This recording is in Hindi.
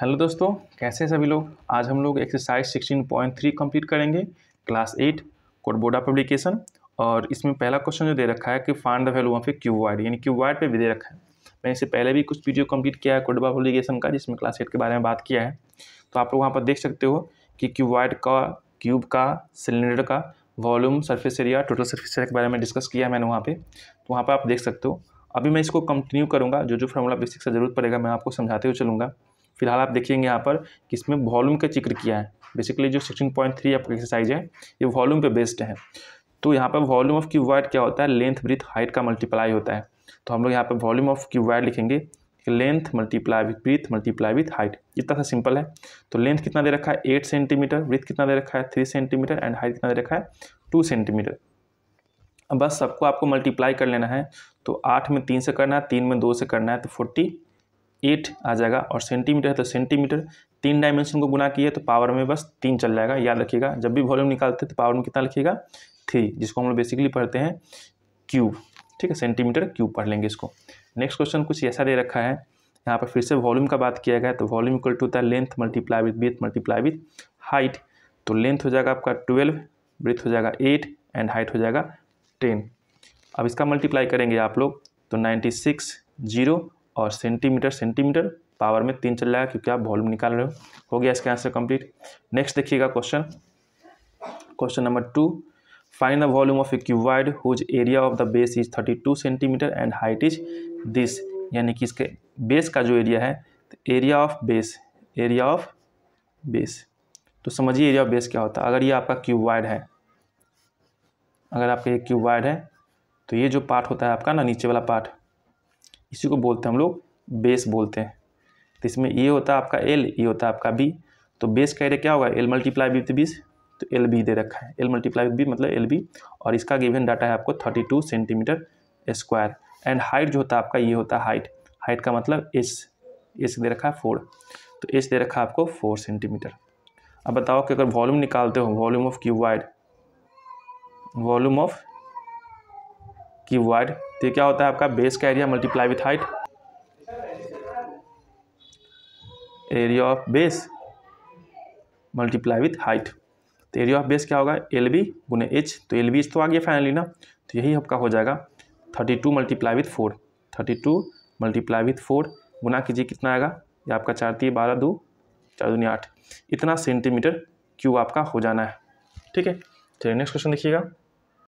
हेलो दोस्तों कैसे हैं सभी लोग आज हम लोग एक्सरसाइज 16.3 कंप्लीट करेंगे क्लास एट कोडबोडा पब्लिकेशन और इसमें पहला क्वेश्चन जो दे रखा है कि find the value of A Q wide यानी क्यू वाइड पर भी दे रखा है मैंने इससे पहले भी कुछ वीडियो कंप्लीट किया है कोडबा पब्लिकेशन का जिसमें क्लास एट के बारे में बात किया है तो आप लोग वहाँ पर देख सकते हो कि क्यू वाइड का क्यूब का सिलेंडर का volume surface area total surface area के बारे में डिस्कस किया है मैंने वहाँ पर तो वहाँ पर आप देख सकते हो अभी मैं इसको कंटिन्यू करूँगा जो जो फॉर्मूला बेसिक से जरूरत पड़ेगा मैं आपको समझाते हुए चलूँगा फिलहाल आप देखेंगे यहाँ पर कि इसमें वॉल्यूम का जिक्र किया है बेसिकली जो सिक्सटीन पॉइंट थ्री आपका एक्सरसाइज है ये वॉल्यूम पे बेस्ड है तो यहाँ पर वॉल्यूम ऑफ क्यू वाइड क्या होता है लेंथ ब्रिथ हाइट का मल्टीप्लाई होता है तो हम लोग यहाँ पर वॉल्यूम ऑफ क्यू वाइड लिखेंगे length multiply with breadth multiply with height इतना सा सिंपल है तो लेंथ कितना दे रखा है एट सेंटीमीटर ब्रिथ कितना दे रखा है थ्री सेंटीमीटर एंड हाइट कितना दे रखा है टू सेंटीमीटर बस सबको आपको मल्टीप्लाई कर लेना है तो आठ में तीन से करना है तीन में दो से करना है तो फोर्टी एट आ जाएगा और सेंटीमीटर है तो सेंटीमीटर तीन डायमेंशन को गुना किए तो पावर में बस तीन चल जाएगा याद रखिएगा जब भी वॉल्यूम निकालते हैं तो पावर में कितना लिखिएगा थ्री जिसको हम लोग बेसिकली पढ़ते हैं क्यूब ठीक है सेंटीमीटर क्यूब पढ़ लेंगे इसको नेक्स्ट क्वेश्चन कुछ ऐसा दे रखा है यहाँ पर फिर से वॉल्यूम का बात किया गया तो वॉल्यूम इक्वल टू होता है length multiply with breadth multiply with height तो लेंथ हो जाएगा आपका ट्वेल्व ब्रेथ हो जाएगा एट एंड हाइट हो जाएगा टेन अब इसका मल्टीप्लाई करेंगे आप लोग तो नाइन्टी सिक्स जीरो और सेंटीमीटर सेंटीमीटर पावर में तीन चल जाएगा क्योंकि आप वॉल्यूम निकाल रहे हो हो गया इसका आंसर कंप्लीट नेक्स्ट देखिएगा question question number two find the volume of a cuboid whose area of the base is thirty two centimetre and height is this यानी कि इसके बेस का जो एरिया है area of base area of base तो समझिए एरिया ऑफ बेस क्या होता है अगर ये आपका क्यूबॉइड है अगर आपका ये क्यूबॉइड है तो ये जो पार्ट होता है आपका ना नीचे वाला पार्ट इसी को बोलते हैं हम लोग बेस बोलते हैं तो इसमें ये होता है आपका एल ये होता है आपका बी तो बेस का एरिया क्या होगा एल मल्टीप्लाई विथ बीस तो एल बी दे रखा है एल मल्टीप्लाई विथ बी मतलब एल बी और इसका गिवन डाटा है आपको thirty two centimetre square and height जो होता है आपका ये होता है हाइट हाइट का मतलब एस एस दे रखा है फोर तो एस दे रखा है आपको फोर सेंटीमीटर अब बताओ कि अगर वॉल्यूम निकालते हो volume of cuboid volume of cuboid तो ये क्या होता है आपका बेस का area multiply with height area of base multiply with height तो एरिया ऑफ बेस क्या होगा एल बी गुने एच तो एल बी एच तो आ गया फाइनली ना तो यही आपका हो जाएगा thirty two multiply with four thirty two multiply with four गुना कीजिए कितना आएगा ये आपका चार तीन बारह दो चार दूनी आठ इतना सेंटीमीटर क्यूब आपका हो जाना है ठीक है चलिए नेक्स्ट क्वेश्चन देखिएगा